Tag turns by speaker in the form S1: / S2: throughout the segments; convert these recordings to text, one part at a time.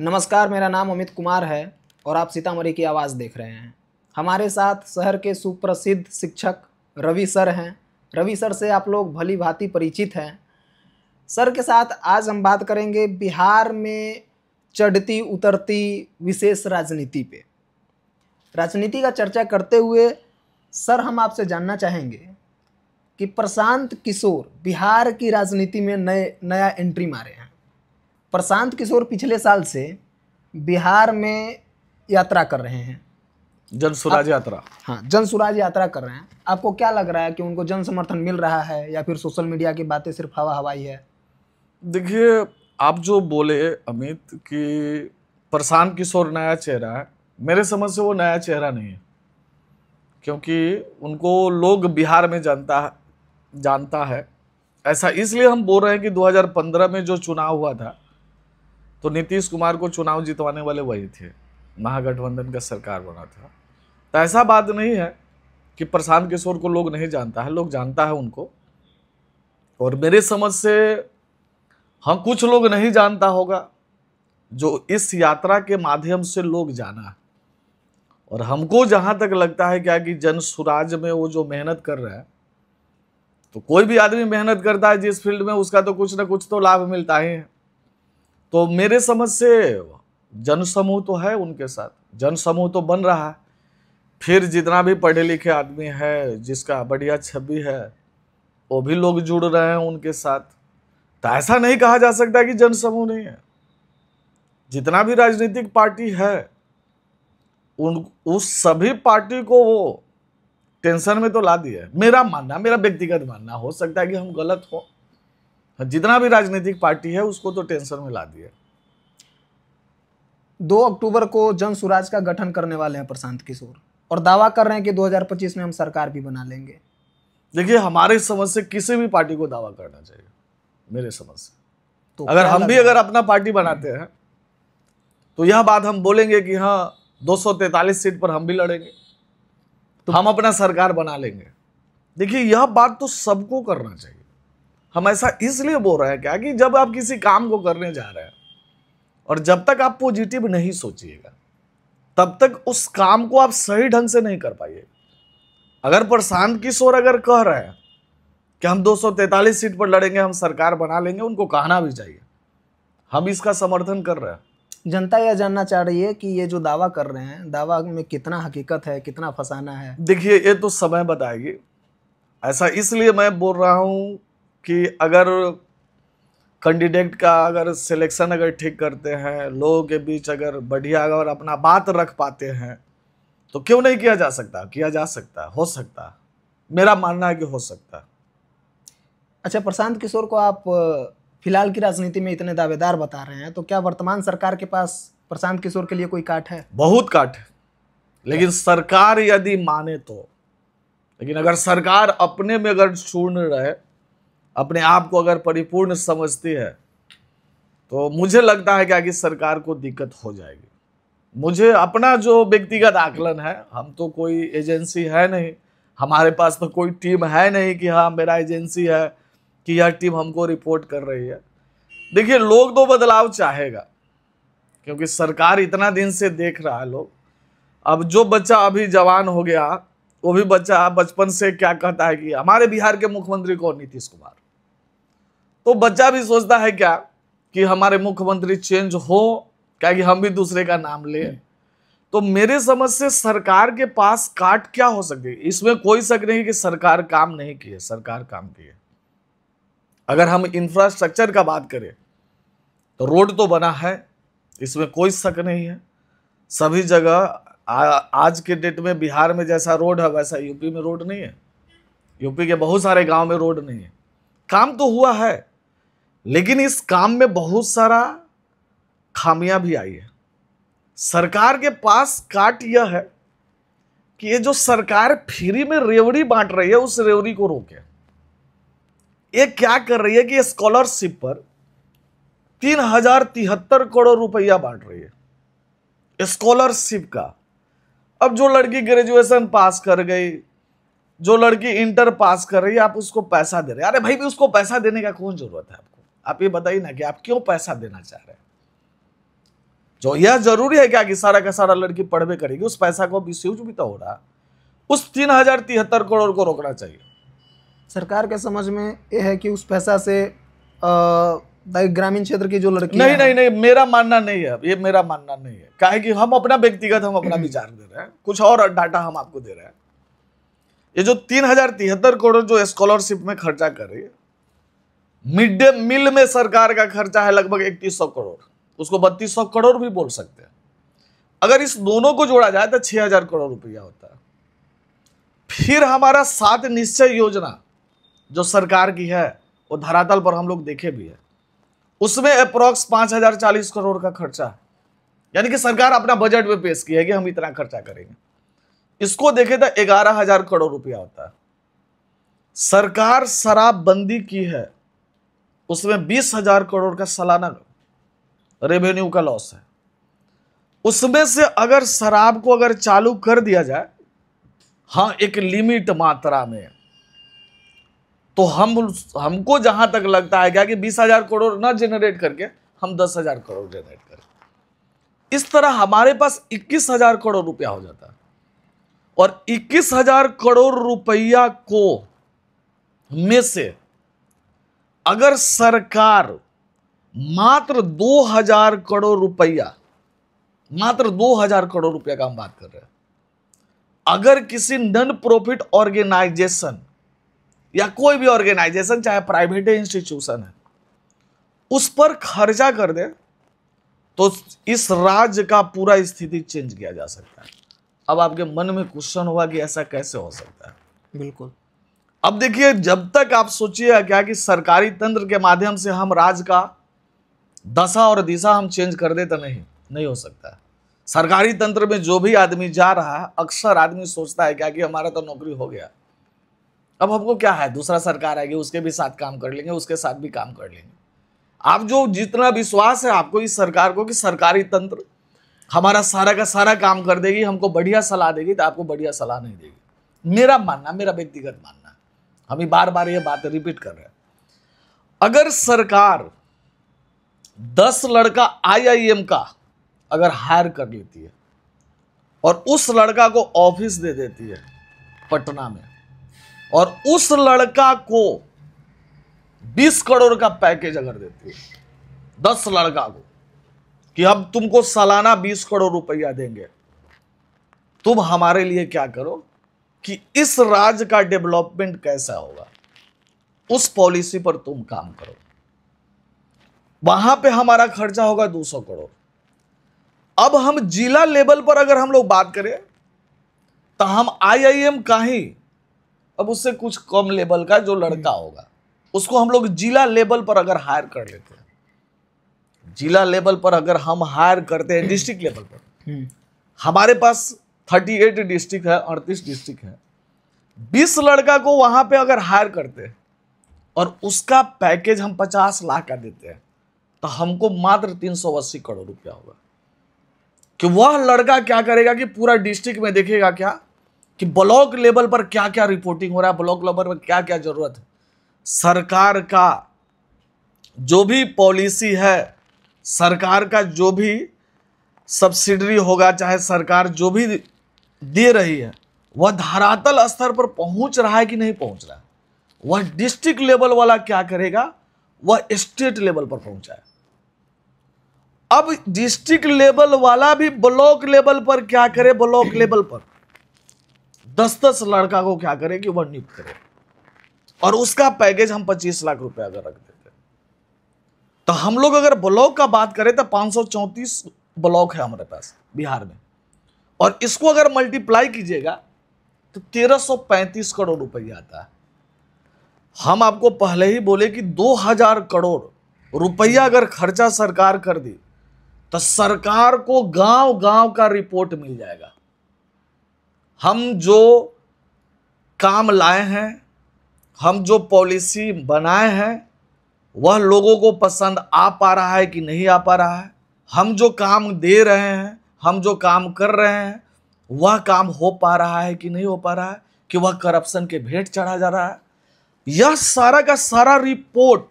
S1: नमस्कार मेरा नाम अमित कुमार है और आप सीतामढ़ी की आवाज़ देख रहे हैं हमारे साथ शहर के सुप्रसिद्ध शिक्षक रवि सर हैं रवि सर से आप लोग भली भांति परिचित हैं सर के साथ आज हम बात करेंगे बिहार में चढ़ती उतरती विशेष राजनीति पे राजनीति का चर्चा करते हुए सर हम आपसे जानना चाहेंगे कि प्रशांत किशोर बिहार की राजनीति में नए नया एंट्री मारे हैं प्रशांत किशोर पिछले साल से बिहार में यात्रा कर रहे हैं
S2: जन स्वराज यात्रा हाँ
S1: जन स्वराज यात्रा कर रहे हैं आपको क्या लग रहा है कि उनको जन समर्थन मिल रहा है या फिर सोशल मीडिया की बातें सिर्फ हवा हवाई है
S2: देखिए आप जो बोले अमित कि प्रशांत किशोर नया चेहरा है मेरे समझ से वो नया चेहरा नहीं है क्योंकि उनको लोग बिहार में जानता जानता है ऐसा इसलिए हम बोल रहे हैं कि 2015 में जो चुनाव हुआ था तो नीतीश कुमार को चुनाव जितवाने वाले वही थे महागठबंधन का सरकार बना था तो ऐसा बात नहीं है कि प्रशांत किशोर को लोग नहीं जानता है लोग जानता है उनको और मेरे समझ से हाँ कुछ लोग नहीं जानता होगा जो इस यात्रा के माध्यम से लोग जाना और हमको जहाँ तक लगता है क्या कि जन सुराज में वो जो मेहनत कर रहा है तो कोई भी आदमी मेहनत करता है जिस फील्ड में उसका तो कुछ ना कुछ तो लाभ मिलता ही है तो मेरे समझ से जनसमूह तो है उनके साथ जनसमूह तो बन रहा है फिर जितना भी पढ़े लिखे आदमी है जिसका बढ़िया छवि है वो भी लोग जुड़ रहे हैं उनके साथ तो ऐसा नहीं कहा जा सकता कि जनसमूह नहीं है जितना भी राजनीतिक पार्टी है उन उस सभी पार्टी को वो टेंशन में तो ला दिया है मेरा मानना मेरा व्यक्तिगत मानना हो सकता है कि हम गलत हो हाँ, जितना भी राजनीतिक पार्टी है उसको तो टेंशन में ला दिया
S1: दो अक्टूबर को जन सुराज का गठन करने वाले हैं प्रशांत किशोर और दावा कर रहे हैं कि 2025 में हम सरकार भी बना लेंगे
S2: देखिए हमारे समझ से किसी भी पार्टी को दावा करना चाहिए मेरे समझ से तो अगर हम भी अगर अपना पार्टी बनाते हैं तो यह बात हम बोलेंगे कि हाँ दो सीट पर हम भी लड़ेंगे तो हम अपना सरकार बना लेंगे देखिए यह बात तो सबको करना चाहिए हम ऐसा इसलिए बोल रहे हैं क्या कि जब आप किसी काम को करने जा रहे हैं और जब तक आप पॉजिटिव नहीं सोचिएगा तब तक उस काम को आप सही ढंग से नहीं कर पाइए अगर प्रशांत किशोर अगर कह रहे हैं कि हम 243 सीट पर लड़ेंगे हम सरकार बना लेंगे उनको कहना भी चाहिए हम इसका समर्थन कर रहे
S1: हैं जनता यह जानना चाह रही है कि ये जो दावा कर रहे हैं दावा में कितना हकीकत है कितना फसाना
S2: है देखिए ये तो समय बताएगी ऐसा इसलिए मैं बोल रहा हूँ कि अगर कैंडिडेट का अगर सिलेक्शन अगर ठीक करते हैं लोगों के बीच अगर बढ़िया अगर अपना बात रख पाते हैं तो क्यों नहीं किया जा सकता किया जा सकता हो सकता मेरा मानना है कि हो सकता अच्छा
S1: प्रशांत किशोर को आप फिलहाल की राजनीति में इतने दावेदार बता रहे हैं तो क्या वर्तमान सरकार के पास प्रशांत किशोर के लिए कोई काट है
S2: बहुत काट है लेकिन सरकार यदि माने तो लेकिन अगर सरकार अपने में अगर चूर्ण रहे अपने आप को अगर परिपूर्ण समझती है तो मुझे लगता है कि आगे सरकार को दिक्कत हो जाएगी मुझे अपना जो व्यक्तिगत आकलन है हम तो कोई एजेंसी है नहीं हमारे पास तो कोई टीम है नहीं कि हाँ मेरा एजेंसी है कि यह टीम हमको रिपोर्ट कर रही है देखिए लोग तो बदलाव चाहेगा क्योंकि सरकार इतना दिन से देख रहा है लोग अब जो बच्चा अभी जवान हो गया वो भी बच्चा बचपन से क्या कहता है कि हमारे बिहार के मुख्यमंत्री कौन नीतीश कुमार तो बच्चा भी सोचता है क्या कि हमारे मुख्यमंत्री चेंज हो क्या कि हम भी दूसरे का नाम ले हम्म। तो मेरे समझ से सरकार के पास काट क्या हो सके इसमें कोई शक नहीं कि सरकार काम नहीं किए सरकार काम किए अगर हम इंफ्रास्ट्रक्चर का बात करें तो रोड तो बना है इसमें कोई शक नहीं है सभी जगह आज के डेट में बिहार में जैसा रोड है वैसा यूपी में रोड नहीं है यूपी के बहुत सारे गांव में रोड नहीं है काम तो हुआ है लेकिन इस काम में बहुत सारा खामियां भी आई है सरकार के पास काट यह है कि ये जो सरकार फ्री में रेवड़ी बांट रही है उस रेवड़ी को रोके ये क्या कर रही है कि स्कॉलरशिप पर तीन हजार तिहत्तर करोड़ रुपया बांट रही है स्कॉलरशिप का अब जो लड़की ग्रेजुएशन पास कर गई जो लड़की इंटर पास कर रही है आप उसको पैसा दे रहे अरे भाई भी उसको पैसा देने का कौन जरूरत है आपको आप ये बताइए ना कि आप क्यों पैसा देना चाह रहे हैं जो यह जरूरी है क्या कि सारा का सारा लड़की पढ़वे करेगी उस पैसा को मिस भी तो हो रहा उस तीन हजार तिहत्तर करोड़ को रोकना चाहिए
S1: सरकार के समझ में ये है कि उस पैसा से ग्रामीण क्षेत्र की जो लड़की नहीं
S2: नहीं नहीं मेरा मानना नहीं है ये मेरा मानना नहीं है काहे कि हम अपना व्यक्तिगत हम अपना विचार दे रहे हैं कुछ और डाटा हम आपको दे रहे हैं ये जो तीन हजार तिहत्तर करोड़ जो स्कॉलरशिप में खर्चा कर रही है मिड डे मील में सरकार का खर्चा है लगभग इकतीस सौ करोड़ उसको बत्तीस सौ करोड़ भी बोल सकते हैं अगर इस दोनों को जोड़ा जाए तो छह हजार करोड़ रुपया होता है फिर हमारा सात निश्चय योजना जो सरकार की है वो धरातल पर हम लोग देखे भी है उसमें अप्रोक्स पांच हजार चालीस करोड़ का खर्चा है यानी कि सरकार अपना बजट में पेश किया है कि हम इतना खर्चा करेंगे इसको देखे तो ग्यारह हजार करोड़ रुपया होता है सरकार शराबबंदी की है उसमें बीस हजार करोड़ का सालाना रेवेन्यू का लॉस है उसमें से अगर शराब को अगर चालू कर दिया जाए हाँ एक लिमिट मात्रा में तो हम हमको जहां तक लगता है क्या कि बीस हजार करोड़ ना जेनरेट करके हम दस हजार करोड़ जेनरेट करें इस तरह हमारे पास इक्कीस हजार करोड़ रुपया हो जाता है और इक्कीस हजार करोड़ रुपया को में से अगर सरकार मात्र 2000 करोड़ रुपया मात्र 2000 करोड़ रुपया का हम बात कर रहे हैं अगर किसी नॉन प्रॉफिट ऑर्गेनाइजेशन या कोई भी ऑर्गेनाइजेशन चाहे प्राइवेट है इंस्टीट्यूशन है उस पर खर्चा कर दे तो इस राज्य का पूरा स्थिति चेंज किया जा सकता है अब आपके मन में क्वेश्चन होगा कि ऐसा कैसे हो सकता है बिल्कुल अब देखिए जब तक आप सोचिए क्या कि सरकारी तंत्र के माध्यम से हम राज का दशा और दिशा हम चेंज कर दे तो नहीं नहीं हो सकता सरकारी तंत्र में जो भी आदमी जा रहा है अक्सर आदमी सोचता है क्या कि हमारा तो नौकरी हो गया अब हमको क्या है दूसरा सरकार आएगी उसके भी साथ काम कर लेंगे उसके साथ भी काम कर लेंगे आप जो जितना विश्वास है आपको इस सरकार को कि सरकारी तंत्र हमारा सारा का सारा काम कर देगी हमको बढ़िया सलाह देगी तो आपको बढ़िया सलाह नहीं देगी मेरा मानना मेरा व्यक्तिगत मानना हम ही बार बार ये बात रिपीट कर रहे हैं अगर सरकार दस लड़का आईआईएम का अगर हायर कर लेती है और उस लड़का को ऑफिस दे देती है पटना में और उस लड़का को बीस करोड़ का पैकेज अगर देती है दस लड़का को कि हम तुमको सालाना बीस करोड़ रुपया देंगे तुम हमारे लिए क्या करो कि इस राज्य का डेवलपमेंट कैसा होगा उस पॉलिसी पर तुम काम करो वहां पे हमारा खर्चा होगा 200 करोड़ अब हम जिला लेवल पर अगर हम लोग बात करें तो हम आईआईएम का ही अब उससे कुछ कम लेवल का जो लड़का होगा उसको हम लोग जिला लेवल पर अगर हायर कर लेते हैं जिला लेवल पर अगर हम हायर करते हैं डिस्ट्रिक्ट लेवल पर हम्म। हमारे पास थर्टी एट डिस्ट्रिक्ट है अड़तीस डिस्ट्रिक्ट है बीस लड़का को वहां पे अगर हायर करते और उसका पैकेज हम पचास लाख का देते हैं तो हमको मात्र तीन सौ अस्सी करोड़ रुपया होगा कि वह लड़का क्या करेगा कि पूरा डिस्ट्रिक्ट में देखेगा क्या कि ब्लॉक लेवल पर क्या क्या रिपोर्टिंग हो रहा है ब्लॉक लेवल पर क्या क्या जरूरत है सरकार का जो भी पॉलिसी है सरकार का जो भी सब्सिडरी होगा चाहे सरकार जो भी दे रही है वह धरातल स्तर पर पहुंच रहा है कि नहीं पहुंच रहा है वह डिस्ट्रिक्ट लेवल वाला क्या करेगा वह स्टेट लेवल पर पहुंचाए अब डिस्ट्रिक्ट लेवल वाला भी ब्लॉक लेवल पर क्या करे ब्लॉक लेवल पर दस दस लड़का को क्या करे कि वह नियुक्त करे और उसका पैकेज हम पच्चीस लाख रुपया अगर रख देते तो हम लोग अगर ब्लॉक का बात करें तो चौंतीस ब्लॉक है हमारे पास बिहार में और इसको अगर मल्टीप्लाई कीजिएगा तो 1335 करोड़ रुपया आता है हम आपको पहले ही बोले कि 2000 करोड़ रुपया अगर खर्चा सरकार कर दी तो सरकार को गांव गांव का रिपोर्ट मिल जाएगा हम जो काम लाए हैं हम जो पॉलिसी बनाए हैं वह लोगों को पसंद आ पा रहा है कि नहीं आ पा रहा है हम जो काम दे रहे हैं हम जो काम कर रहे हैं वह काम हो पा रहा है कि नहीं हो पा रहा है कि वह करप्शन के भेंट चढ़ा जा रहा है यह सारा का सारा रिपोर्ट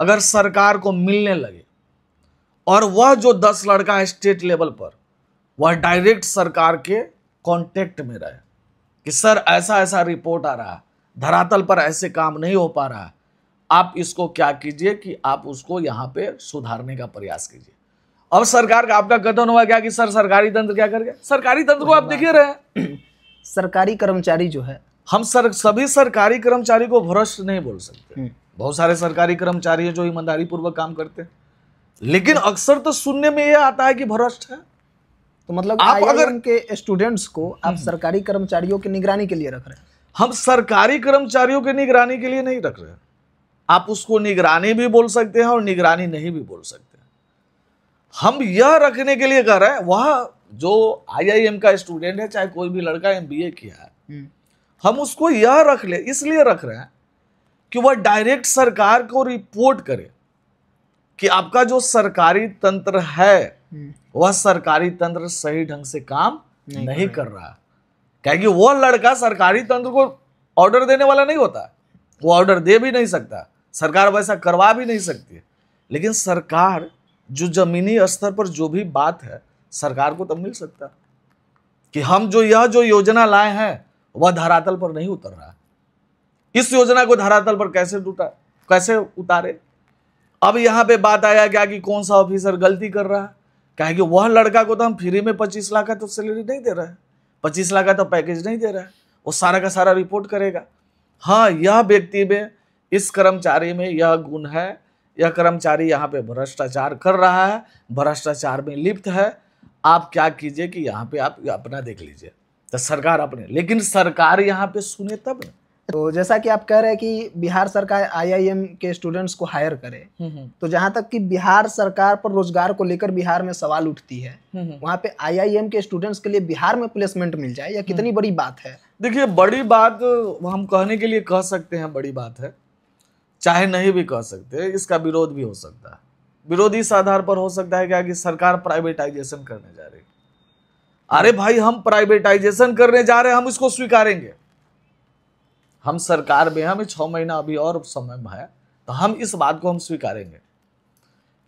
S2: अगर सरकार को मिलने लगे और वह जो दस लड़का है स्टेट लेवल पर वह डायरेक्ट सरकार के कांटेक्ट में रहे कि सर ऐसा ऐसा रिपोर्ट आ रहा है धरातल पर ऐसे काम नहीं हो पा रहा है आप इसको क्या कीजिए कि आप उसको यहाँ पे सुधारने का प्रयास कीजिए अब सरकार का आपका कथन हुआ क्या कि सर सरकारी तंत्र क्या कर गया सरकारी तंत्र को आप देखे रहे सरकारी
S1: कर्मचारी जो है
S2: हम सर सभी सरकारी कर्मचारी को भ्रष्ट नहीं बोल सकते हम्म। बहुत सारे सरकारी कर्मचारी हैं जो ईमानदारी पूर्वक काम करते हैं लेकिन अक्सर तो सुनने में यह आता है कि भ्रष्ट है तो मतलब आप अगर
S1: के स्टूडेंट्स को आप हम्म। सरकारी कर्मचारियों की निगरानी के लिए रख रहे हैं
S2: हम सरकारी कर्मचारियों की निगरानी के लिए नहीं रख रहे आप उसको निगरानी भी बोल सकते हैं और निगरानी नहीं भी बोल सकते हम यह रखने के लिए कह रहे हैं वह जो आईआईएम का स्टूडेंट है चाहे कोई भी लड़का एम किया है हम्म। हम उसको यह रख ले इसलिए रख रहे हैं कि वह डायरेक्ट सरकार को रिपोर्ट करे कि आपका जो सरकारी तंत्र है हम्म। वह सरकारी तंत्र सही ढंग से काम नहीं, नहीं कर रहा क्या कि वह लड़का सरकारी तंत्र को ऑर्डर देने वाला नहीं होता वो ऑर्डर दे भी नहीं सकता सरकार वैसा करवा भी नहीं सकती लेकिन सरकार जो जमीनी स्तर पर जो भी बात है सरकार को तब मिल सकता कि हम जो यह जो योजना लाए हैं वह धरातल पर नहीं उतर रहा इस योजना को धरातल पर कैसे टूटा कैसे उतारे अब यहां पे बात आया क्या कि कौन सा ऑफिसर गलती कर रहा है क्या कि वह लड़का को तो हम फ्री में पच्चीस लाख का तो सैलरी नहीं दे रहे पच्चीस लाख का तो पैकेज नहीं दे रहा है वो सारा का सारा रिपोर्ट करेगा हाँ यह व्यक्ति में इस कर्मचारी में यह गुण है यह कर्मचारी यहाँ पे भ्रष्टाचार कर रहा है भ्रष्टाचार में लिप्त है आप क्या कीजिए कि यहाँ पे आप अपना देख लीजिए तो सरकार अपने लेकिन सरकार यहाँ पे सुने तब
S1: तो जैसा कि आप कह रहे हैं कि बिहार सरकार आईआईएम के स्टूडेंट्स को हायर करे हम्म, हम्म। तो जहाँ तक कि बिहार सरकार पर रोजगार को लेकर बिहार में सवाल उठती है हम्म, वहाँ पे आईआईएम के स्टूडेंट्स के लिए बिहार में प्लेसमेंट मिल जाए या कितनी बड़ी बात है
S2: देखिए बड़ी बात हम कहने के लिए कह सकते हैं बड़ी बात है चाहे नहीं भी कह सकते इसका विरोध भी हो सकता है विरोध इस आधार पर हो सकता है क्या कि सरकार प्राइवेटाइजेशन करने जा रही है अरे भाई हम प्राइवेटाइजेशन करने जा रहे हैं हम इसको स्वीकारेंगे हम सरकार में हमें छह महीना अभी और समय में है तो हम इस बात को हम स्वीकारेंगे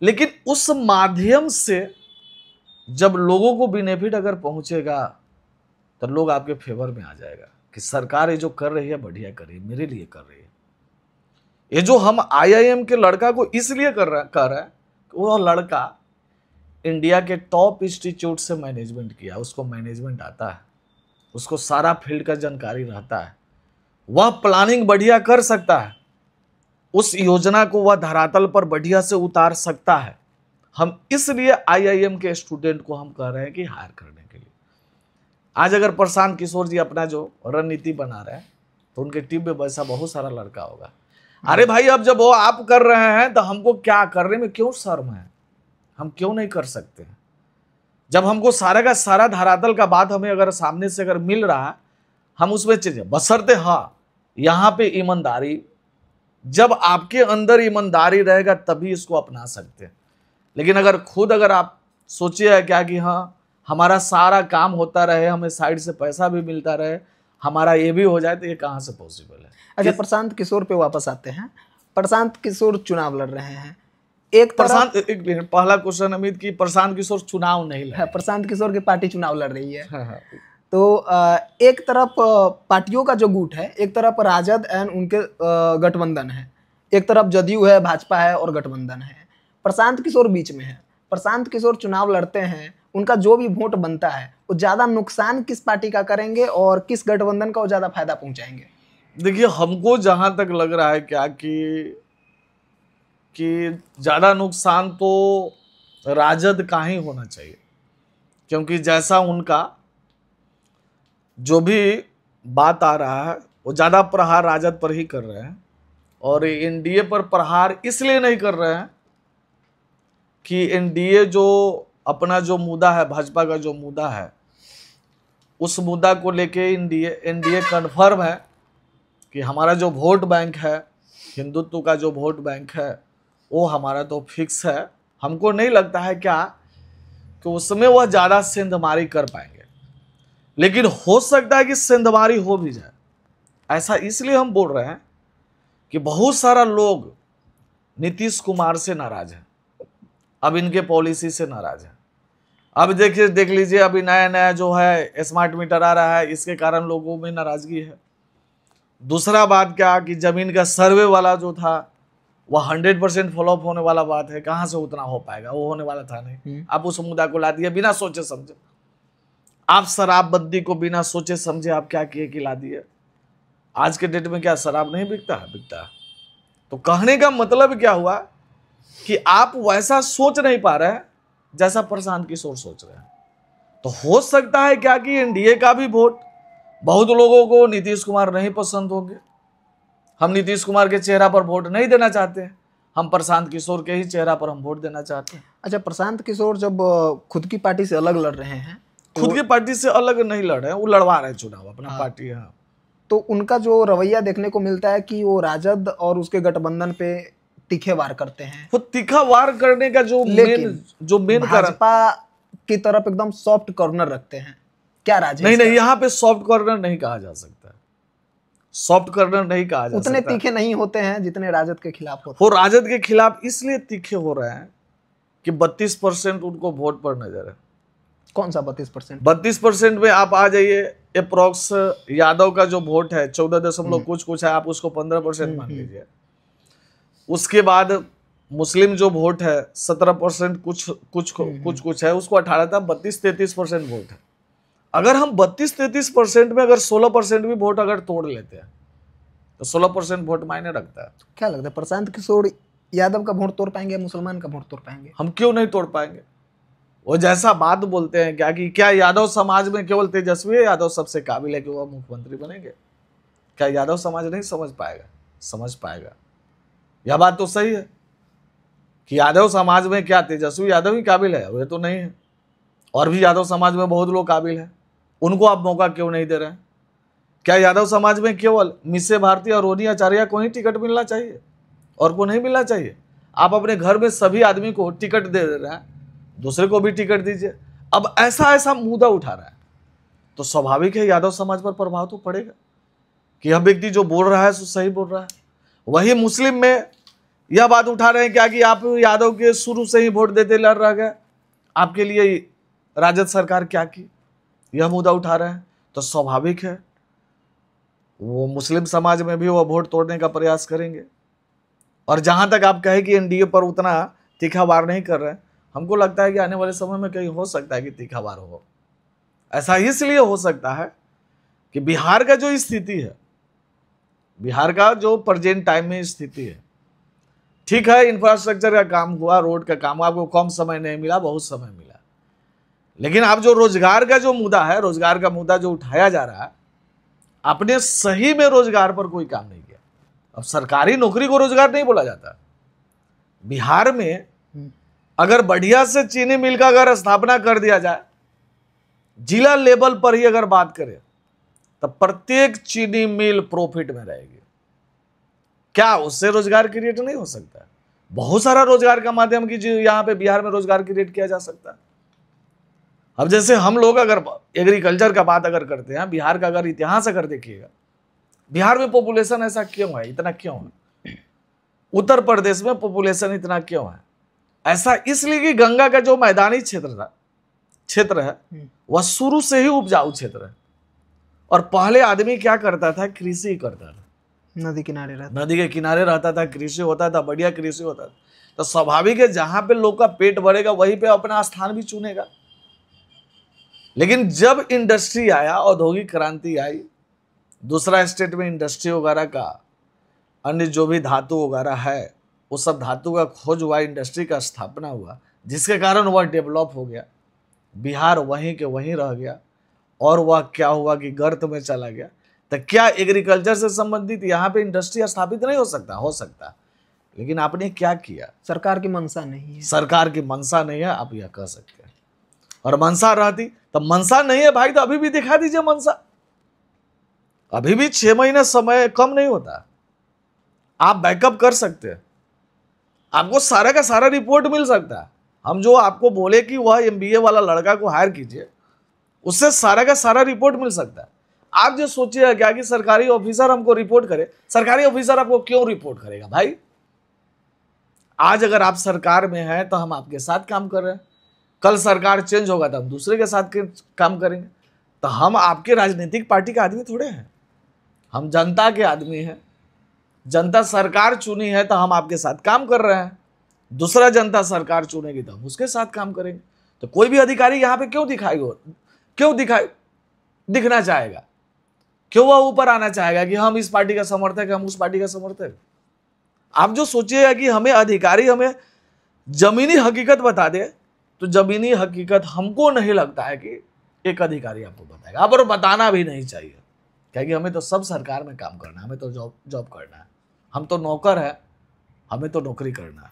S2: लेकिन उस माध्यम से जब लोगों को बेनिफिट अगर पहुंचेगा तो लोग आपके फेवर में आ जाएगा कि सरकार ये जो कर रही है बढ़िया कर रही है मेरे लिए कर रही है ये जो हम आईआईएम के लड़का को इसलिए कर रहा कर रहा है वो लड़का इंडिया के टॉप इंस्टीट्यूट से मैनेजमेंट किया उसको मैनेजमेंट आता है उसको सारा फील्ड का जानकारी रहता है वह प्लानिंग बढ़िया कर सकता है उस योजना को वह धरातल पर बढ़िया से उतार सकता है हम इसलिए आईआईएम के स्टूडेंट को हम कह रहे हैं कि हायर करने के लिए आज अगर प्रशांत किशोर जी अपना जो रणनीति बना रहे हैं तो उनके टीम में वैसा बहुत सारा लड़का होगा हाँ। अरे भाई अब जब वो आप कर रहे हैं तो हमको क्या करने में क्यों शर्म है हम क्यों नहीं कर सकते जब हमको सारे का सारा धरातल का बात हमें अगर सामने से अगर मिल रहा है हम उसमें चले बसरते हाँ यहाँ पे ईमानदारी जब आपके अंदर ईमानदारी रहेगा तभी इसको अपना सकते हैं लेकिन अगर खुद अगर आप सोचिए क्या कि हाँ हमारा सारा काम होता रहे हमें साइड से पैसा भी मिलता रहे हमारा ये भी हो जाए तो ये कहाँ से पॉसिबल है
S1: अच्छा प्रशांत किशोर पे वापस आते हैं प्रशांत किशोर चुनाव लड़ रहे हैं
S2: एक प्रशांत एक मिनट पहला क्वेश्चन अमित की प्रशांत किशोर चुनाव नहीं लड़ हाँ, प्रशांत किशोर की पार्टी चुनाव लड़ रही है हाँ, हाँ।
S1: तो एक तरफ पार्टियों का जो गुट है एक तरफ राजद एंड उनके गठबंधन है एक तरफ जदयू है भाजपा है और गठबंधन है प्रशांत किशोर बीच में है प्रशांत किशोर चुनाव लड़ते हैं उनका जो भी वोट बनता है वो ज़्यादा नुकसान किस पार्टी का करेंगे और किस गठबंधन का वो ज़्यादा फायदा पहुंचाएंगे
S2: देखिए हमको जहां तक लग रहा है क्या कि कि ज़्यादा नुकसान तो राजद का ही होना चाहिए क्योंकि जैसा उनका जो भी बात आ रहा है वो ज़्यादा प्रहार राजद पर ही कर रहे हैं और एनडीए पर प्रहार इसलिए नहीं कर रहे हैं कि एनडीए जो अपना जो मुद्दा है भाजपा का जो मुद्दा है उस मुद्दा को लेके एनडीए एनडीए कन्फर्म है कि हमारा जो वोट बैंक है हिंदुत्व का जो वोट बैंक है वो हमारा तो फिक्स है हमको नहीं लगता है क्या कि उसमें वह ज़्यादा सिंधमारी कर पाएंगे लेकिन हो सकता है कि सिंधमारी हो भी जाए ऐसा इसलिए हम बोल रहे हैं कि बहुत सारा लोग नीतीश कुमार से नाराज हैं अब इनके पॉलिसी से नाराज हैं अब देखिए देख लीजिए अभी नया नया जो है स्मार्ट मीटर आ रहा है इसके कारण लोगों में नाराजगी है दूसरा बात क्या कि ज़मीन का सर्वे वाला जो था वह हंड्रेड परसेंट फॉलोअप होने वाला बात है कहाँ से उतना हो पाएगा वो होने वाला था नहीं हम्म। आप उस मुद्दा को ला दिए बिना सोचे समझे आप शराबबंदी को बिना सोचे समझे आप क्या किए कि ला दिए आज के डेट में क्या शराब नहीं बिकता है बिकता है तो कहने का मतलब क्या हुआ कि आप वैसा सोच नहीं पा रहे हैं जैसा प्रशांत किशोर सोच रहे हैं तो हो सकता है क्या कि एनडीए का भी वोट बहुत लोगों को नीतीश कुमार नहीं पसंद होंगे हम नीतीश कुमार के चेहरा पर वोट नहीं देना चाहते हम प्रशांत किशोर के ही चेहरा पर हम वोट देना चाहते हैं अच्छा प्रशांत किशोर जब
S1: खुद की पार्टी से अलग लड़ रहे हैं
S2: तो खुद की पार्टी से अलग नहीं लड़ रहे हैं वो लड़वा रहे हैं चुनाव अपना हाँ। पार्टी है हाँ।
S1: तो उनका जो रवैया देखने को मिलता है कि वो राजद और उसके गठबंधन पे
S2: तीखे वार करते हैं वो तीखा वार करने का जो मेन जो मेन भाजपा की तरफ एकदम सॉफ्ट कॉर्नर रखते हैं क्या राज नहीं नहीं यहाँ पे सॉफ्ट कॉर्नर नहीं कहा जा सकता सॉफ्ट कॉर्नर नहीं कहा जा उतने तीखे नहीं
S1: होते हैं जितने राजद के खिलाफ होते वो
S2: राजद के खिलाफ इसलिए तीखे हो रहे हैं कि 32 परसेंट उनको वोट पर नजर है
S1: कौन सा 32 परसेंट
S2: बत्तीस परसेंट में आप आ जाइए अप्रोक्स यादव का जो वोट है चौदह दशमलव हम्म। कुछ कुछ है आप उसको पंद्रह परसेंट मान हम्म, हम्म। लीजिए उसके बाद मुस्लिम जो वोट है सत्रह परसेंट कुछ कुछ हम्म, कुछ हम्म। कुछ है उसको अठारह था बत्तीस तैतीस परसेंट वोट है अगर हम बत्तीस तैतीस परसेंट में अगर सोलह परसेंट भी वोट अगर तोड़ लेते हैं तो सोलह परसेंट वोट मायने रखता है
S1: क्या लगता है प्रशांत किशोर यादव का वोट तोड़ पाएंगे मुसलमान का वोट तोड़ पाएंगे
S2: हम क्यों नहीं तोड़ पाएंगे वो जैसा बात बोलते हैं क्या कि क्या यादव समाज में केवल तेजस्वी यादव सबसे काबिल है कि वह मुख्यमंत्री बनेंगे क्या यादव समाज नहीं समझ पाएगा समझ पाएगा यह बात तो सही है कि यादव समाज में क्या तेजस्वी यादव ही काबिल है वह तो नहीं है और भी यादव समाज में बहुत लोग काबिल हैं उनको आप मौका क्यों नहीं दे रहे हैं क्या यादव समाज में केवल मिसे भारती और रोनी आचार्य को ही टिकट मिलना चाहिए और को नहीं मिलना चाहिए आप अपने घर में सभी आदमी को टिकट दे रहे हैं दूसरे को भी टिकट दीजिए अब ऐसा ऐसा मुद्दा उठा रहा है तो स्वाभाविक है यादव समाज पर प्रभाव तो पड़ेगा कि यह व्यक्ति जो बोल रहा है सो सही बोल रहा है वही मुस्लिम में यह बात उठा रहे हैं क्या कि आप यादव के शुरू से ही वोट देते लड़ रह गए आपके लिए राजद सरकार क्या की यह मुद्दा उठा रहे हैं तो स्वाभाविक है वो मुस्लिम समाज में भी वो वोट तोड़ने का प्रयास करेंगे और जहां तक आप कहें कि एनडीए पर उतना तीखा वार नहीं कर रहे हमको लगता है कि आने वाले समय में कहीं हो सकता है कि तीखा वार हो ऐसा इसलिए हो सकता है कि बिहार का जो स्थिति है बिहार का जो प्रजेंट टाइम में स्थिति है ठीक है इंफ्रास्ट्रक्चर का काम हुआ रोड का काम हुआ आपको कम समय नहीं मिला बहुत समय मिला लेकिन आप जो रोजगार का जो मुद्दा है रोजगार का मुद्दा जो उठाया जा रहा है आपने सही में रोजगार पर कोई काम नहीं किया अब सरकारी नौकरी को रोजगार नहीं बोला जाता बिहार में हम्म। अगर बढ़िया से चीनी मिल का अगर स्थापना कर दिया जाए जिला लेवल पर ही अगर बात करें तो प्रत्येक चीनी मिल प्रॉफिट में रहेगी क्या उससे रोजगार क्रिएट नहीं हो सकता बहुत सारा रोजगार का माध्यम की जो यहाँ पे बिहार में रोजगार क्रिएट किया जा सकता है अब जैसे हम लोग अगर एग्रीकल्चर का बात अगर करते हैं बिहार का अगर इतिहास अगर देखिएगा बिहार में पॉपुलेशन ऐसा क्यों है इतना क्यों है उत्तर प्रदेश में पॉपुलेशन इतना क्यों है ऐसा इसलिए कि गंगा का जो मैदानी क्षेत्र था क्षेत्र है हम्म। वह शुरू से ही उपजाऊ क्षेत्र है और पहले आदमी क्या करता था कृषि करता था नदी किनारे रहता नदी के किनारे रहता था कृषि होता था बढ़िया कृषि होता था तो स्वाभाविक है जहां पे लोग का पेट बढ़ेगा वहीं पे अपना स्थान भी चुनेगा लेकिन जब इंडस्ट्री आया औद्योगिक क्रांति आई दूसरा स्टेट में इंडस्ट्री वगैरह का अन्य जो भी धातु वगैरह है वो सब धातु का खोज हुआ इंडस्ट्री का स्थापना हुआ जिसके कारण वह डेवलप हो गया बिहार वहीं के वहीं रह गया और वह क्या हुआ कि गर्त में चला गया तो क्या एग्रीकल्चर से संबंधित यहाँ पे इंडस्ट्री स्थापित नहीं हो सकता हो सकता लेकिन आपने क्या किया सरकार की मनसा नहीं है सरकार की मनसा नहीं है आप यह कह सकते हैं और मनसा रहती तो मनसा नहीं है भाई तो अभी भी दिखा दीजिए मनसा अभी भी छह महीने समय कम नहीं होता आप बैकअप कर सकते हैं आपको सारा का सारा रिपोर्ट मिल सकता है हम जो आपको बोले कि वह एमबीए वाला लड़का को हायर कीजिए उससे सारा का सारा रिपोर्ट मिल सकता है आप जो सोचिएगा क्या कि सरकारी ऑफिसर हमको रिपोर्ट करे सरकारी ऑफिसर आपको क्यों रिपोर्ट करेगा भाई आज अगर आप सरकार में हैं तो हम आपके साथ काम कर रहे हैं कल सरकार चेंज होगा तो हम दूसरे के साथ के काम करेंगे तो हम आपके राजनीतिक पार्टी के आदमी थोड़े हैं हम जनता के आदमी हैं जनता सरकार चुनी है तो हम आपके साथ काम कर रहे हैं दूसरा जनता सरकार चुनेगी तो हम उसके साथ काम करेंगे तो कोई भी अधिकारी यहाँ पे क्यों दिखाई क्यों दिखाई दिखना चाहेगा क्यों वह ऊपर आना चाहेगा कि हम इस पार्टी का समर्थक हम उस पार्टी का समर्थक आप जो सोचिएगा कि हमें अधिकारी हमें जमीनी हकीकत बता दे तो जमीनी हकीकत हमको नहीं लगता है कि एक अधिकारी आपको बताएगा आप और बताना भी नहीं चाहिए क्योंकि हमें तो सब सरकार में काम करना है हमें तो जॉब जॉब करना है हम तो नौकर है हमें तो नौकरी करना है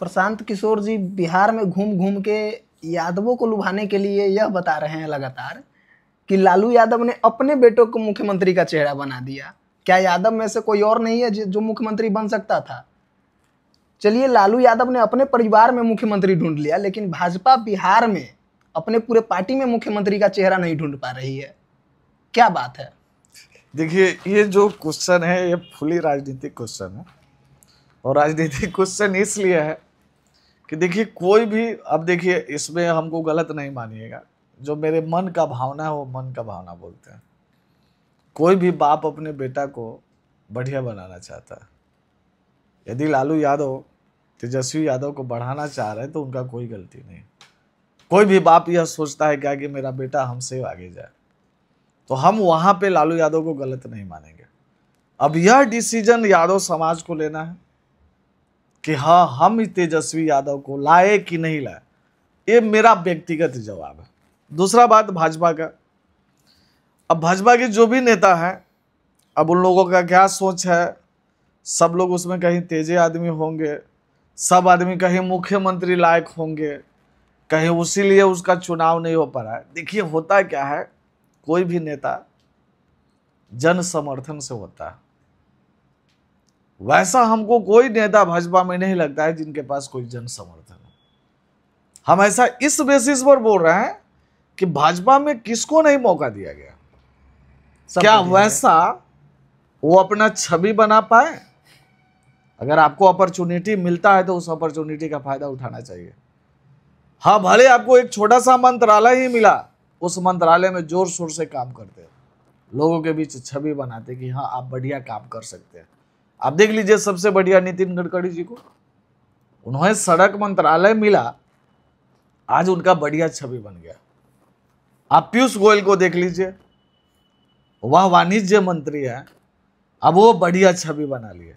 S1: प्रशांत किशोर जी बिहार में घूम घूम के यादवों को लुभाने के लिए यह बता रहे हैं लगातार कि लालू यादव ने अपने बेटों को मुख्यमंत्री का चेहरा बना दिया क्या यादव में से कोई और नहीं है जो मुख्यमंत्री बन सकता था चलिए लालू यादव ने अपने परिवार में मुख्यमंत्री ढूंढ लिया लेकिन भाजपा बिहार में अपने पूरे पार्टी में मुख्यमंत्री का चेहरा नहीं ढूंढ पा रही है क्या बात है
S2: देखिए ये जो क्वेश्चन है ये फुली राजनीतिक क्वेश्चन है और राजनीतिक क्वेश्चन इसलिए है कि देखिए कोई भी अब देखिए इसमें हमको गलत नहीं मानिएगा जो मेरे मन का भावना है वो मन का भावना बोलते हैं कोई भी बाप अपने बेटा को बढ़िया बनाना चाहता है यदि लालू यादव तेजस्वी यादव को बढ़ाना चाह रहे हैं तो उनका कोई गलती नहीं कोई भी बाप यह सोचता है क्या कि मेरा बेटा हमसे आगे जाए तो हम वहाँ पे लालू यादव को गलत नहीं मानेंगे अब यह डिसीजन यादव समाज को लेना है कि हाँ हम तेजस्वी यादव को लाए कि नहीं लाए ये मेरा व्यक्तिगत जवाब है दूसरा बात भाजपा का अब भाजपा के जो भी नेता हैं अब उन लोगों का क्या सोच है सब लोग उसमें कहीं तेजे आदमी होंगे सब आदमी कहीं मुख्यमंत्री लायक होंगे कहीं उसी लिए उसका चुनाव नहीं हो पा रहा है देखिए होता क्या है कोई भी नेता जन समर्थन से होता है वैसा हमको कोई नेता भाजपा में नहीं लगता है जिनके पास कोई जन समर्थन हम ऐसा इस बेसिस पर बोल रहे हैं कि भाजपा में किसको नहीं मौका दिया गया क्या वैसा वो अपना छवि बना पाए अगर आपको अपॉर्चुनिटी मिलता है तो उस अपॉर्चुनिटी का फायदा उठाना चाहिए हाँ भले आपको एक छोटा सा मंत्रालय ही मिला उस मंत्रालय में जोर शोर से काम करते लोगों के बीच छवि बनाते कि हाँ आप बढ़िया काम कर सकते हैं आप देख लीजिए सबसे बढ़िया नितिन गडकरी जी को उन्हें सड़क मंत्रालय मिला आज उनका बढ़िया छवि बन गया आप पीयूष गोयल को देख लीजिए वह वाणिज्य मंत्री है अब वो बढ़िया छवि बना लिए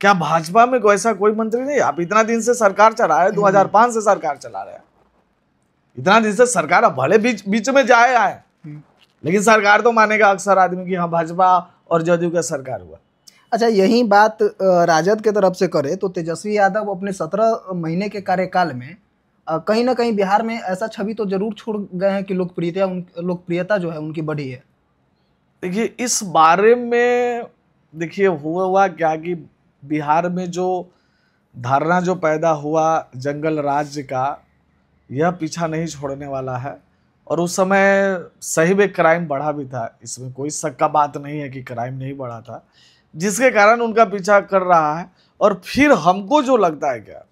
S2: क्या भाजपा में ऐसा कोई मंत्री नहीं आप इतना दिन से सरकार चला रहे 2005 हम्म। से सरकार चला रहे हैं इतना दिन से सरकार भले बीच बीच में जाए आए हम्म। लेकिन सरकार तो मानेगा अक्सर आदमी की हाँ भाजपा और जदयू का सरकार हुआ
S1: अच्छा यही बात राजद के तरफ से करे तो तेजस्वी यादव अपने सत्रह महीने के कार्यकाल में कहीं ना कहीं बिहार में ऐसा छवि तो जरूर छोड़ गए हैं कि लोकप्रियता उन लोकप्रियता जो है उनकी बढ़ी है
S2: देखिए इस बारे में देखिए हुआ हुआ क्या कि बिहार में जो धारणा जो पैदा हुआ जंगल राज्य का यह पीछा नहीं छोड़ने वाला है और उस समय सही में क्राइम बढ़ा भी था इसमें कोई शक का बात नहीं है कि क्राइम नहीं बढ़ा था जिसके कारण उनका पीछा कर रहा है और फिर हमको जो लगता है क्या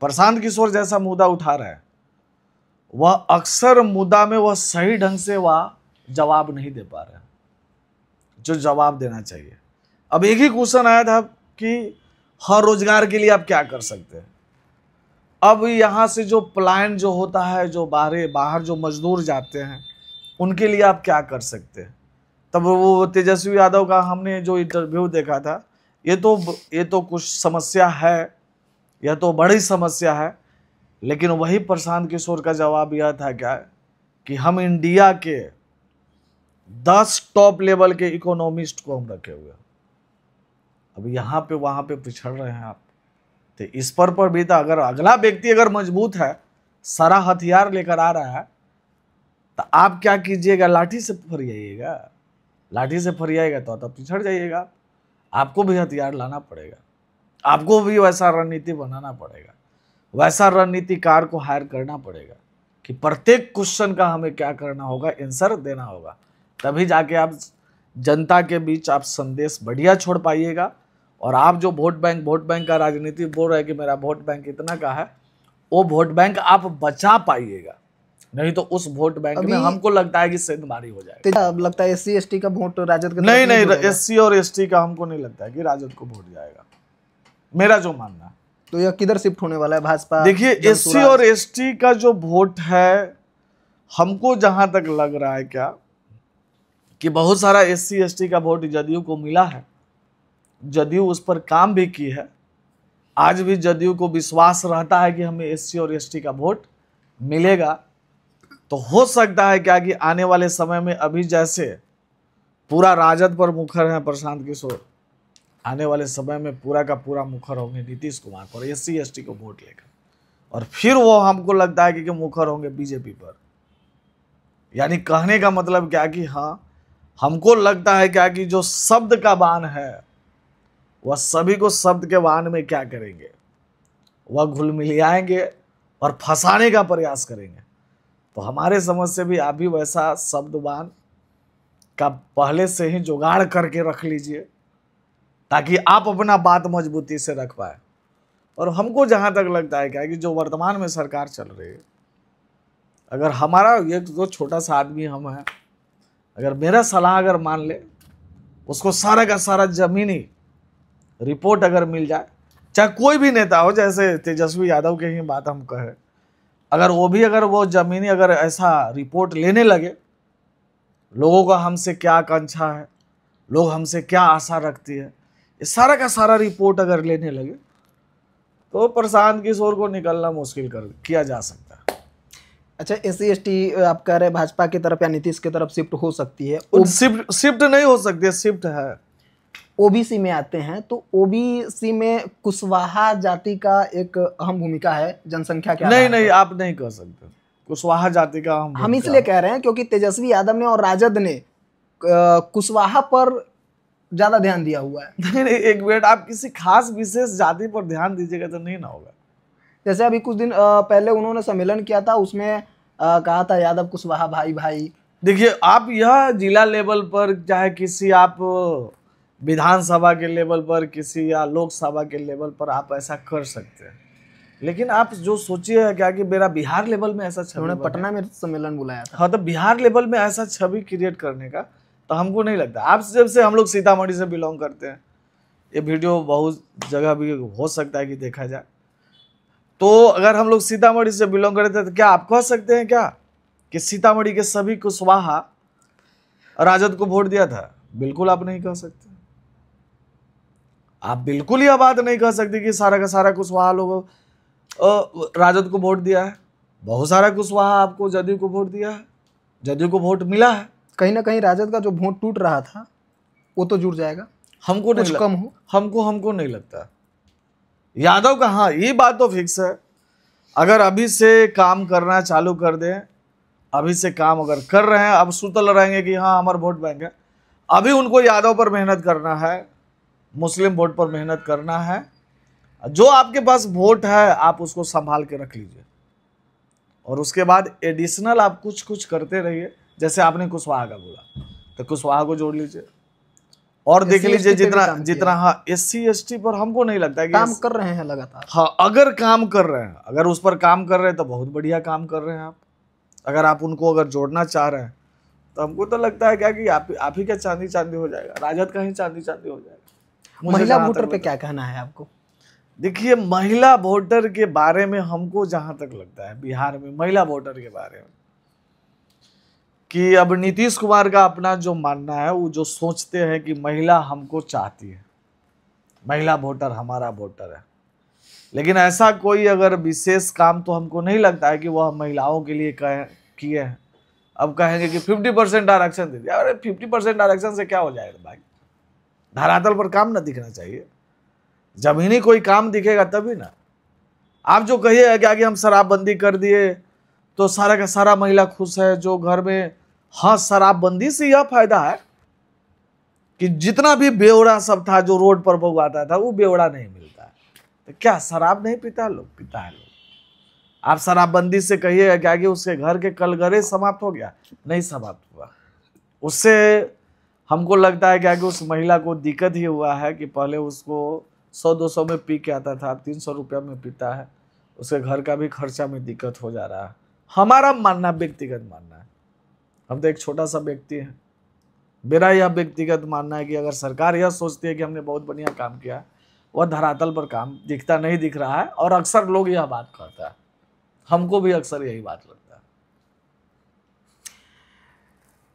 S2: प्रशांत किशोर जैसा मुद्दा उठा रहा है वह अक्सर मुद्दा में वह सही ढंग से वह जवाब नहीं दे पा रहे हैं जो जवाब देना चाहिए अब एक ही क्वेश्चन आया था कि हर रोजगार के लिए आप क्या कर सकते हैं अब यहाँ से जो प्लान जो होता है जो बाहर बाहर जो मजदूर जाते हैं उनके लिए आप क्या कर सकते हैं तब वो तेजस्वी यादव का हमने जो इंटरव्यू देखा था ये तो ये तो कुछ समस्या है यह तो बड़ी समस्या है लेकिन वही प्रशांत किशोर का जवाब यह था क्या कि हम इंडिया के दस टॉप लेवल के इकोनॉमिस्ट को हम रखे हुए अब यहाँ पे वहाँ पे पिछड़ रहे हैं आप तो इस पर पर भी तो अगर अगला व्यक्ति अगर मजबूत है सारा हथियार लेकर आ रहा है तो आप क्या कीजिएगा लाठी से फरियाइएगा लाठी से फरियाएगा तो, तो पिछड़ जाइएगा आपको भी हथियार लाना पड़ेगा आपको भी वैसा रणनीति बनाना पड़ेगा वैसा रणनीतिकार को हायर करना पड़ेगा कि प्रत्येक क्वेश्चन का हमें क्या करना होगा आंसर देना होगा तभी जाके आप जनता के बीच आप संदेश बढ़िया छोड़ पाइएगा और आप जो वोट बैंक वोट बैंक का राजनीति बोल रहे हैं कि मेरा वोट बैंक इतना का है वो वोट बैंक आप बचा पाइएगा नहीं तो उस वोट बैंक में हमको लगता है कि सिंध मारी हो
S1: जाएगा अब लगता है एस सी का वोट राजद का नहीं नहीं एस
S2: और एस का हमको नहीं लगता है कि राजद को वोट जाएगा मेरा जो मानना तो यह किधर शिफ्ट होने वाला है भाजपा देखिए एससी और एसटी का जो वोट है हमको जहां तक लग रहा है क्या कि बहुत सारा एस सी का वोट जदयू को मिला है जदयू उस पर काम भी की है आज भी जदयू को विश्वास रहता है कि हमें एस और एस का वोट मिलेगा तो हो सकता है क्या कि आने वाले समय में अभी जैसे पूरा राजद पर मुखर है प्रशांत किशोर आने वाले समय में पूरा का पूरा मुखर होंगे नीतीश कुमार पर एस सी को वोट लेकर और फिर वो हमको लगता है कि, कि मुखर होंगे बीजेपी पर यानी कहने का मतलब क्या कि हाँ हमको लगता है क्या कि जो शब्द का बान है वह सभी को शब्द के बान में क्या करेंगे वह घुल मिलियाएंगे और फंसाने का प्रयास करेंगे तो हमारे समझ से भी आप भी वैसा शब्द बान का पहले से ही जुगाड़ करके रख लीजिए ताकि आप अपना बात मजबूती से रख पाए और हमको जहाँ तक लगता है क्या कि जो वर्तमान में सरकार चल रही है अगर हमारा ये जो छोटा सा आदमी हम हैं अगर मेरा सलाह अगर मान ले उसको सारा का सारा जमीनी रिपोर्ट अगर मिल जाए चाहे कोई भी नेता हो जैसे तेजस्वी यादव के ही बात हम कहें अगर वो भी अगर वो जमीनी अगर ऐसा रिपोर्ट लेने लगे लोगों का हमसे क्या आकांक्षा है लोग हमसे क्या आशा रखती है ये सारा का सारा रिपोर्ट अगर लेने लगे तो प्रशांत किशोर को निकलना मुश्किल कर किया जा सकता है अच्छा एस
S1: सी आप कह रहे भाजपा की तरफ या नीतीश की तरफ शिफ्ट हो सकती है
S2: शिफ्ट शिफ्ट नहीं हो सकती
S1: है शिफ्ट है ओबीसी में आते हैं तो ओबीसी में कुशवाहा जाति का एक अहम भूमिका है जनसंख्या के नहीं
S2: नहीं आप नहीं कह सकते कुशवाहा जाति का हम इसलिए
S1: कह रहे हैं क्योंकि तेजस्वी यादव ने और राजद ने कुशवाहा पर ज्यादा ध्यान दिया हुआ है
S2: नहीं नहीं एक मिनट आप किसी खास विशेष जाति पर ध्यान दीजिएगा तो नहीं ना होगा
S1: जैसे अभी कुछ दिन पहले उन्होंने सम्मेलन किया था उसमें कहा था यादव कुशवाहा भाई भाई
S2: देखिए आप यह जिला लेवल पर चाहे किसी आप विधानसभा के लेवल पर किसी या लोकसभा के लेवल पर आप ऐसा कर सकते हैं लेकिन आप जो सोचिए क्या कि मेरा बिहार लेवल में ऐसा छवि पटना में सम्मेलन बुलाया था हाँ तो बिहार लेवल में ऐसा छवि क्रिएट करने का तो हमको नहीं लगता आप जब से हम लोग सीतामढ़ी से बिलोंग करते हैं ये वीडियो बहुत जगह भी हो सकता है कि देखा जाए तो अगर हम लोग सीतामढ़ी से बिलोंग करते हैं तो क्या आप कह सकते हैं क्या कि सीतामढ़ी के सभी कुशवाहा राजद को वोट दिया था बिल्कुल आप नहीं कह सकते आप बिल्कुल यह बात नहीं कह सकते कि सारा का सारा कुशवाहा लोग राजद को वोट दिया है बहुत सारा कुशवाहा आपको जदयू को वोट दिया है जदयू को वोट मिला है
S1: कहीं ना कहीं राजद का जो वोट टूट रहा था
S2: वो तो जुड़ जाएगा हमको नहीं कम हो हमको हमको नहीं लगता यादव का हाँ ये बात तो फिक्स है अगर अभी से काम करना चालू कर दें अभी से काम अगर कर रहे हैं अब सुतल रहेंगे कि हाँ हमारे वोट बैंक है अभी उनको यादव पर मेहनत करना है मुस्लिम वोट पर मेहनत करना है जो आपके पास वोट है आप उसको संभाल के रख लीजिए और उसके बाद एडिशनल आप कुछ कुछ करते रहिए जैसे आपने कुशवाहा का बोला तो कुशवाहा को जोड़ लीजिए और देख लीजिए जितना जितना हाँ एस सी एस टी पर हमको नहीं लगता कि काम कर रहे हैं लगातार हाँ अगर काम कर रहे हैं अगर उस पर काम कर रहे हैं तो बहुत बढ़िया काम कर रहे हैं आप अगर आप उनको अगर जोड़ना चाह रहे हैं तो हमको तो लगता है क्या कि आप आप ही क्या चांदी चांदी हो जाएगा राजद का ही चांदी चांदी हो जाएगा महिला वोटर पे क्या कहना है आपको देखिए महिला वोटर के बारे में हमको जहाँ तक लगता है बिहार में महिला वोटर के बारे में कि अब नीतीश कुमार का अपना जो मानना है वो जो सोचते हैं कि महिला हमको चाहती है महिला वोटर हमारा वोटर है लेकिन ऐसा कोई अगर विशेष काम तो हमको नहीं लगता है कि वह महिलाओं के लिए कह किए हैं अब कहेंगे कि 50 परसेंट आरक्षण दे दिया अरे 50 परसेंट आरक्षण से क्या हो जाएगा भाई धरातल पर काम ना दिखना चाहिए जब ही नहीं कोई काम दिखेगा तभी ना आप जो कहिए कि आगे हम शराबबंदी कर दिए तो सारा का सारा महिला खुश है जो घर में हाँ शराबबंदी से यह फायदा है कि जितना भी बेवड़ा सब था जो रोड पर बउआता था वो बेवड़ा नहीं मिलता है तो क्या शराब नहीं पीता लोग पीता है लोग आप शराबबंदी से कहिएगा कि उसके घर के कलगरे समाप्त हो गया नहीं समाप्त हुआ उससे हमको लगता है क्या कि उस महिला को दिक्कत ही हुआ है कि पहले उसको सौ दो सौ में पी के आता था तीन सौ रुपया में पीता है उसके घर का भी खर्चा में दिक्कत हो जा रहा है हमारा मानना व्यक्तिगत मानना हम तो एक छोटा सा व्यक्ति है मेरा यह व्यक्तिगत मानना है कि अगर सरकार यह सोचती है कि हमने बहुत बढ़िया काम किया वह धरातल पर काम दिखता नहीं दिख रहा है और अक्सर लोग यह बात कहता है हमको भी अक्सर यही बात लगता है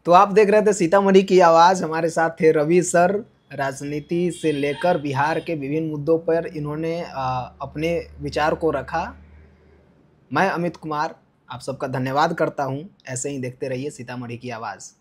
S1: तो आप देख रहे थे सीतामढ़ी की आवाज़ हमारे साथ थे रवि सर राजनीति से लेकर बिहार के विभिन्न मुद्दों पर इन्होंने अपने विचार को रखा मैं अमित कुमार आप सबका धन्यवाद करता हूँ ऐसे ही देखते रहिए सीतामढ़ी की आवाज़